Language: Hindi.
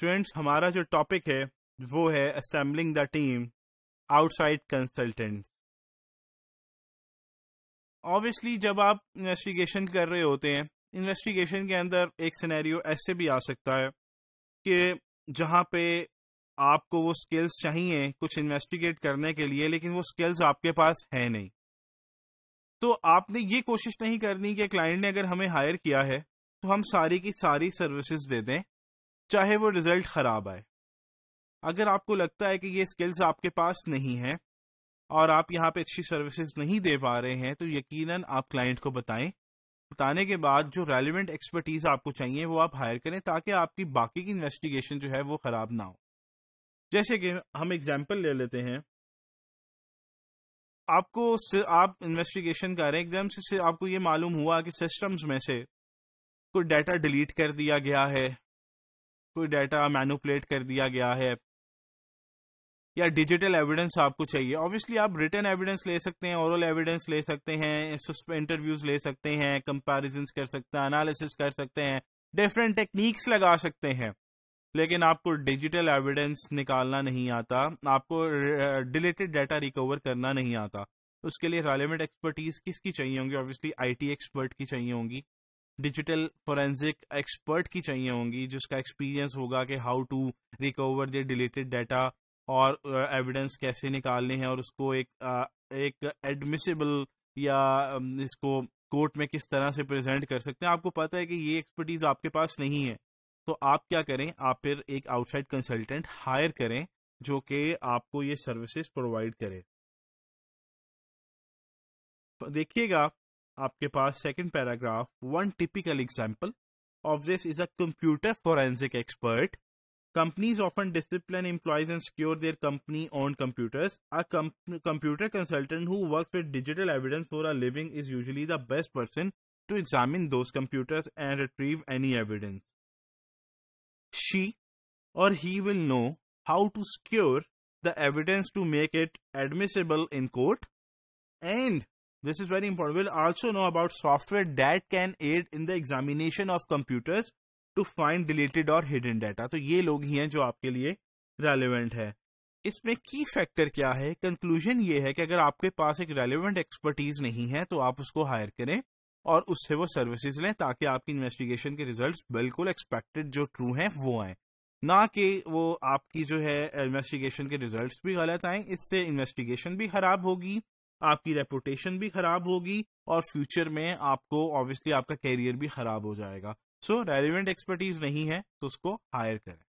स्टूडेंट्स हमारा जो टॉपिक है वो है assembling the team outside consultant obviously जब आप इन्वेस्टिगेशन कर रहे होते हैं इन्वेस्टिगेशन के अंदर एक सिनेरियो ऐसे भी आ सकता है कि जहां पे आपको वो स्किल्स चाहिए कुछ इन्वेस्टिगेट करने के लिए लेकिन वो स्किल्स आपके पास है नहीं तो आपने ये कोशिश नहीं करनी कि क्लाइंट ने अगर हमें हायर किया है तो हम सारी की सारी सर्विसेज दे दें चाहे वो रिजल्ट खराब आए अगर आपको लगता है कि ये स्किल्स आपके पास नहीं है और आप यहाँ पे अच्छी सर्विसेज नहीं दे पा रहे हैं तो यकीनन आप क्लाइंट को बताएं बताने के बाद जो रेलिवेंट एक्सपर्टीज आपको चाहिए वो आप हायर करें ताकि आपकी बाकी की इन्वेस्टिगेशन जो है वो खराब ना हो जैसे कि हम एग्जाम्पल ले लेते हैं आपको आप इन्वेस्टिगेशन कर रहे हैं एकदम से आपको ये मालूम हुआ कि सिस्टम्स में से कोई डाटा डिलीट कर दिया गया है कोई डाटा मैनुपलेट कर दिया गया है या डिजिटल एविडेंस आपको चाहिए ऑब्वियसली आप रिटर्न एविडेंस ले सकते हैं ओरल एविडेंस ले सकते हैं इंटरव्यूज ले सकते हैं कंपेरिजन कर सकते हैं एनालिसिस कर सकते हैं डिफरेंट टेक्निक्स लगा सकते हैं लेकिन आपको डिजिटल एविडेंस निकालना नहीं आता आपको डिलेटेड डाटा रिकवर करना नहीं आता उसके लिए रेलिवेंट एक्सपर्टीज किसकी चाहिए होंगी ऑब्वियसली आईटी एक्सपर्ट की चाहिए होंगी डिजिटल फोरेंसिक एक्सपर्ट की चाहिए होंगी जिसका एक्सपीरियंस होगा कि how to recover the deleted data और एविडेंस कैसे निकालने हैं और उसको एक एक एडमिसिबल या इसको कोर्ट में किस तरह से प्रेजेंट कर सकते हैं आपको पता है कि ये एक्सपर्टीज आपके पास नहीं है तो आप क्या करें आप फिर एक आउटसाइड कंसल्टेंट हायर करें जो कि आपको ये सर्विसेज प्रोवाइड करे देखिएगा आपके पास second paragraph one typical example of this is a computer forensic expert. Companies often discipline employees and secure their company owned computers. A com- computer consultant who works with digital evidence for a living is usually the best person to examine those computers and retrieve any evidence. She or he will know how to secure the evidence to make it admissible in court and this is very important we'll also know about software that can aid in the examination of computers to find deleted or hidden data तो ये लोग ही हैं जो आपके लिए relevant है इसमें की फैक्टर क्या है कंक्लूजन ये है कि अगर आपके पास एक रेलिवेंट एक्सपर्टीज नहीं है तो आप उसको हायर करें और उससे वो सर्विसेज लें ताकि आपकी इन्वेस्टिगेशन के रिजल्ट्स बिल्कुल एक्सपेक्टेड जो ट्रू हैं वो आए ना कि वो आपकी जो है इन्वेस्टिगेशन के रिजल्ट्स भी गलत आए इससे इन्वेस्टिगेशन भी खराब होगी आपकी रेपुटेशन भी खराब होगी और फ्यूचर में आपको ऑब्वियसली आपका कैरियर भी खराब हो जाएगा सो रेलिवेंट एक्सपर्टीज नहीं है तो उसको हायर करें